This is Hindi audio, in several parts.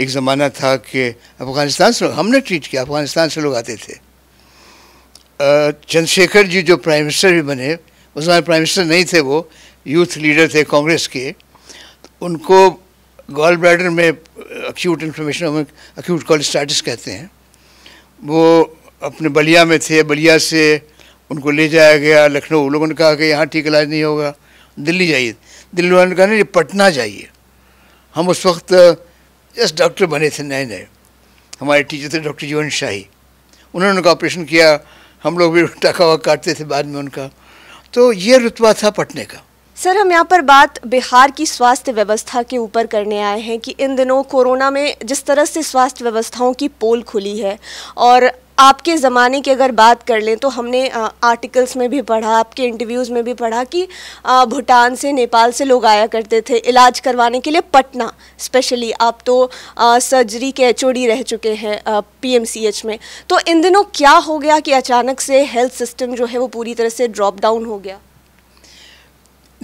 एक ज़माना था कि अफ़गानिस्तान से हमने ट्रीट किया अफ़गानिस्तान से लोग आते थे चंद्रशेखर जी जो प्राइम मिनिस्टर भी बने उस समय प्राइम मिनिस्टर नहीं थे वो यूथ लीडर थे कांग्रेस के उनको गॉल ब्लैडर में अक्यूट इन्फ्लेमेशन अक्यूट कॉलिस्टाइटिस कहते हैं वो अपने बलिया में थे बलिया से उनको ले जाया गया लखनऊ लोगों ने कहा कि यहाँ ठीक इलाज नहीं होगा दिल्ली जाइए दिल्ली वालों ने कहा नहीं पटना जाइए हम उस वक्त जस्ट डॉक्टर बने थे नए नए हमारे टीचर थे डॉक्टर जीवन शाही उन्होंने उनका ऑपरेशन किया हम लोग भी टका हुआ काटते थे बाद में उनका तो ये रुतबा था पटने का सर हम यहाँ पर बात बिहार की स्वास्थ्य व्यवस्था के ऊपर करने आए हैं कि इन दिनों कोरोना में जिस तरह से स्वास्थ्य व्यवस्थाओं की पोल खुली है और आपके ज़माने की अगर बात कर लें तो हमने आर्टिकल्स में भी पढ़ा आपके इंटरव्यूज़ में भी पढ़ा कि भूटान से नेपाल से लोग आया करते थे इलाज करवाने के लिए पटना स्पेशली आप तो आ, सर्जरी के एच रह चुके हैं पीएमसीएच में तो इन दिनों क्या हो गया कि अचानक से हेल्थ सिस्टम जो है वो पूरी तरह से ड्रॉप डाउन हो गया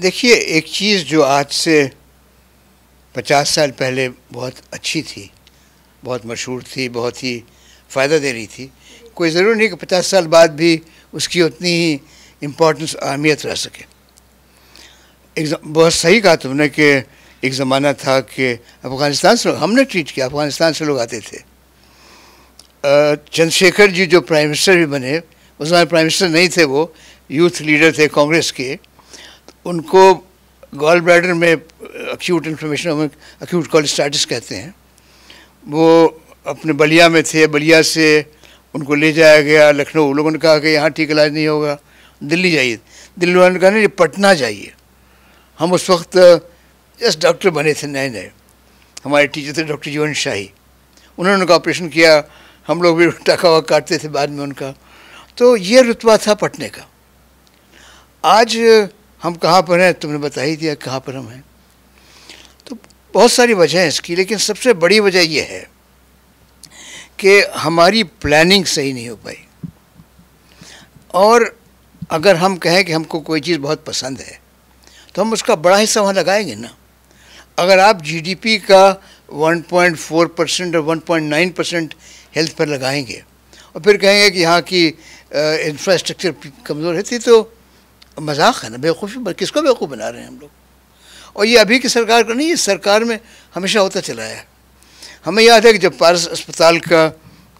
देखिए एक चीज़ जो आज से पचास साल पहले बहुत अच्छी थी बहुत मशहूर थी बहुत ही फ़ायदा दे रही थी कोई ज़रूर नहीं कि पचास साल बाद भी उसकी उतनी ही इम्पोर्टेंस अहमियत रह सके एक बहुत सही कहा तुमने कि एक ज़माना था कि अफ़गानिस्तान से हमने ट्रीट किया अफ़गानिस्तान से लोग आते थे चंद्रशेखर जी जो प्राइम मिनिस्टर भी बने उस समय प्राइम मिनिस्टर नहीं थे वो यूथ लीडर थे कांग्रेस के तो उनको गॉल ब्लैडर में अक्यूट इन्फॉर्मेशन अक्यूट कॉलिस्टाइटिस कहते हैं वो अपने बलिया में थे बलिया से उनको ले जाया गया लखनऊ लोगों ने कहा कि यहाँ ठीक इलाज नहीं होगा दिल्ली जाइए दिल्ली वालों ने कहा नहीं पटना जाइए हम उस वक्त जस्ट डॉक्टर बने थे नए नए हमारे टीचर थे डॉक्टर जीवन शाही उन्होंने उनका ऑपरेशन किया हम लोग भी टका हुआ काटते थे बाद में उनका तो ये रुतबा था पटने का आज हम कहाँ पर हैं तुमने बता ही दिया कहाँ पर हम हैं तो बहुत सारी वजह हैं इसकी लेकिन सबसे बड़ी वजह यह है कि हमारी प्लानिंग सही नहीं हो पाई और अगर हम कहें कि हमको कोई चीज़ बहुत पसंद है तो हम उसका बड़ा हिस्सा वहाँ लगाएंगे ना अगर आप जीडीपी का 1.4 परसेंट और 1.9 परसेंट हेल्थ पर लगाएंगे और फिर कहेंगे कि यहाँ की इंफ्रास्ट्रक्चर कमज़ोर है थी तो, तो मजाक है ना बेवकूफ़ी किसको बेवकूफ़ बना रहे हैं हम लोग और ये अभी की सरकार का नहीं ये सरकार में हमेशा होता चला है हमें याद है कि जब पारस अस्पताल का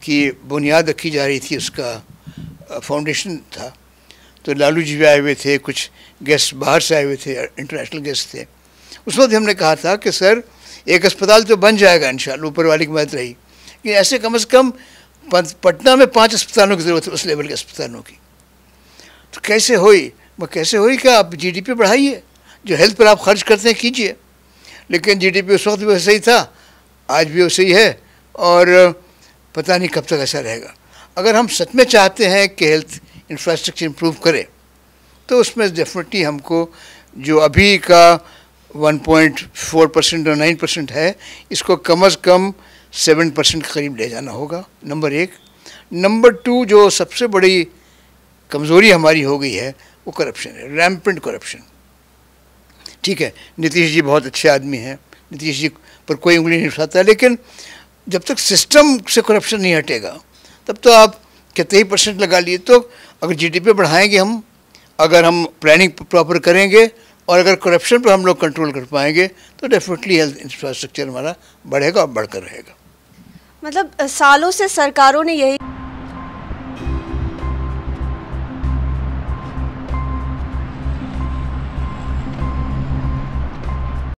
की बुनियाद रखी जा रही थी उसका फाउंडेशन था तो लालू जी भी आए हुए थे कुछ गेस्ट बाहर से आए हुए थे इंटरनेशनल गेस्ट थे उस वक्त हमने कहा था कि सर एक अस्पताल तो बन जाएगा इन ऊपर वाले की मदद रही कि ऐसे कम से कम पटना में पांच अस्पतालों की ज़रूरत है उस लेवल के अस्पतालों की तो कैसे हुई वह कैसे हुई क्या आप जी बढ़ाइए जो हेल्थ पर आप खर्च करते हैं कीजिए लेकिन जी उस वक्त भी वैसे ही था आज भी वैसे ही है और पता नहीं कब तक ऐसा रहेगा अगर हम सच में चाहते हैं कि हेल्थ इंफ्रास्ट्रक्चर इम्प्रूव करें तो उसमें डेफिनेटली हमको जो अभी का 1.4 परसेंट और 9 परसेंट है इसको कम अज़ कम 7 परसेंट के करीब ले जाना होगा नंबर एक नंबर टू जो सबसे बड़ी कमज़ोरी हमारी हो गई है वो करप्शन है रैम्पेंट करप्शन ठीक है नीतीश जी बहुत अच्छे आदमी हैं नीतीश जी पर कोई उंगली नहीं उठाता लेकिन जब तक सिस्टम से करप्शन नहीं हटेगा तब तो आप कितने ही परसेंट लगा लिए तो अगर जीडीपी बढ़ाएंगे हम अगर हम प्लानिंग प्रॉपर करेंगे और अगर करप्शन पर हम लोग कंट्रोल कर पाएंगे तो डेफिनेटली हेल्थ इंफ्रास्ट्रक्चर हमारा बढ़ेगा और बढ़कर रहेगा मतलब सालों से सरकारों ने यही